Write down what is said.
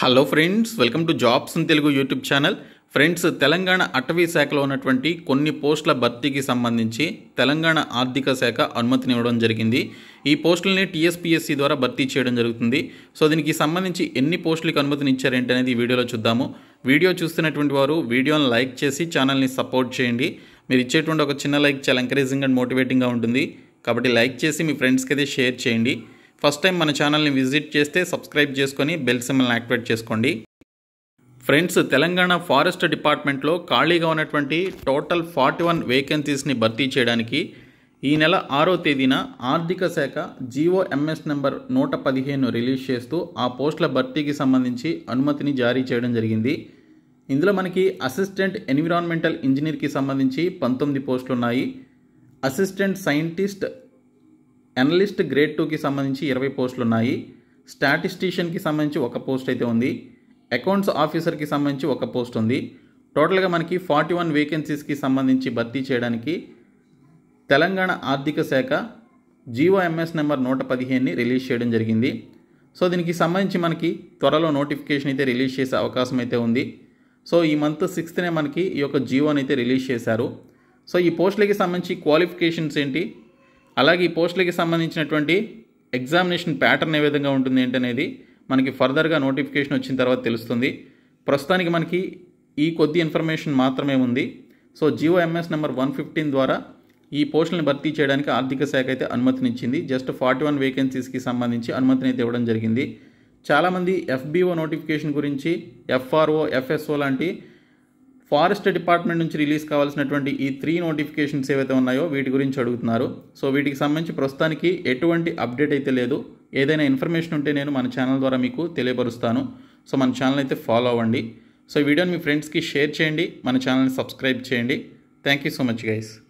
hello friends welcome to jobs in Telugu YouTube channel friends Telangana అటవీ శాఖలో ఉన్నటువంటి కొన్ని పోస్టుల భర్తీకి సంబంధించి తెలంగాణ ఆర్థిక శాఖ అనుమతినివ్వడం జరిగింది ఈ పోస్టులని టీఎస్పిఎస్సి ద్వారా భర్తీ చేయడం జరుగుతుంది సో దీనికి సంబంధించి ఎన్ని పోస్టులకు అనుమతినిచ్చారేంటి అనేది వీడియోలో చూద్దాము వీడియో చూస్తున్నటువంటి వారు వీడియోని లైక్ చేసి ఛానల్ని సపోర్ట్ చేయండి మీరు ఇచ్చేటువంటి ఒక చిన్న లైక్ చాలా ఎంకరేజింగ్ అండ్ మోటివేటింగ్గా ఉంటుంది కాబట్టి లైక్ చేసి మీ ఫ్రెండ్స్కి అయితే షేర్ చేయండి ఫస్ట్ టైం మన ఛానల్ని విజిట్ చేస్తే సబ్స్క్రైబ్ చేసుకొని బెల్ సిమ్మల్ని యాక్టివేట్ చేసుకోండి ఫ్రెండ్స్ తెలంగాణ ఫారెస్ట్ డిపార్ట్మెంట్లో ఖాళీగా ఉన్నటువంటి టోటల్ ఫార్టీ వన్ వేకెన్సీస్ని భర్తీ చేయడానికి ఈ నెల ఆరో తేదీన ఆర్థిక శాఖ జీవో ఎంఎస్ నెంబర్ నూట పదిహేను రిలీజ్ చేస్తూ ఆ పోస్టుల భర్తీకి సంబంధించి అనుమతిని జారీ చేయడం జరిగింది ఇందులో మనకి అసిస్టెంట్ ఎన్విరాన్మెంటల్ ఇంజనీర్కి సంబంధించి పంతొమ్మిది పోస్టులు ఉన్నాయి అసిస్టెంట్ సైంటిస్ట్ అనలిస్ట్ గ్రేడ్ టూకి సంబంధించి ఇరవై పోస్టులు ఉన్నాయి స్టాటిస్టీషియన్కి సంబంధించి ఒక పోస్ట్ అయితే ఉంది అకౌంట్స్ ఆఫీసర్కి సంబంధించి ఒక పోస్ట్ ఉంది టోటల్గా మనకి ఫార్టీ వన్ వేకెన్సీస్కి సంబంధించి భర్తీ చేయడానికి తెలంగాణ ఆర్థిక శాఖ జీఓఎంఎస్ నెంబర్ నూట పదిహేనుని రిలీజ్ చేయడం జరిగింది సో దీనికి సంబంధించి మనకి త్వరలో నోటిఫికేషన్ అయితే రిలీజ్ చేసే అవకాశం అయితే ఉంది సో ఈ మంత్ సిక్స్త్నే మనకి ఈ యొక్క జియోని అయితే రిలీజ్ చేశారు సో ఈ పోస్టులకి సంబంధించి క్వాలిఫికేషన్స్ ఏంటి అలాగే ఈ పోస్టులకి సంబంధించినటువంటి ఎగ్జామినేషన్ ప్యాటర్న్ ఏ విధంగా ఉంటుంది ఏంటనేది మనకి ఫర్దర్గా నోటిఫికేషన్ వచ్చిన తర్వాత తెలుస్తుంది ప్రస్తుతానికి మనకి ఈ కొద్ది ఇన్ఫర్మేషన్ మాత్రమే ఉంది so GO MS number one fifteen ద్వారా ఈ పోస్టులను భర్తీ చేయడానికి ఆర్థిక శాఖ అయితే అనుమతినిచ్చింది జస్ట్ ఫార్టీ వన్ వేకెన్సీస్కి సంబంధించి అనుమతిని అయితే ఇవ్వడం జరిగింది చాలామంది ఎఫ్బిఓ నోటిఫికేషన్ గురించి ఎఫ్ఆర్ఓ ఎఫ్ఎస్ఓ లాంటి ఫారెస్ట్ డిపార్ట్మెంట్ నుంచి రిలీజ్ కావాల్సినటువంటి ఈ త్రీ నోటిఫికేషన్స్ ఏవైతే ఉన్నాయో వీటి గురించి అడుగుతున్నారు సో వీటికి సంబంధించి ప్రస్తుతానికి ఎటువంటి అప్డేట్ అయితే లేదు ఏదైనా ఇన్ఫర్మేషన్ ఉంటే నేను మన ఛానల్ ద్వారా మీకు తెలియపరుస్తాను సో మన ఛానల్ అయితే ఫాలో అవ్వండి సో ఈ వీడియోని మీ ఫ్రెండ్స్కి షేర్ చేయండి మన ఛానల్ని సబ్స్క్రైబ్ చేయండి thank you so much guys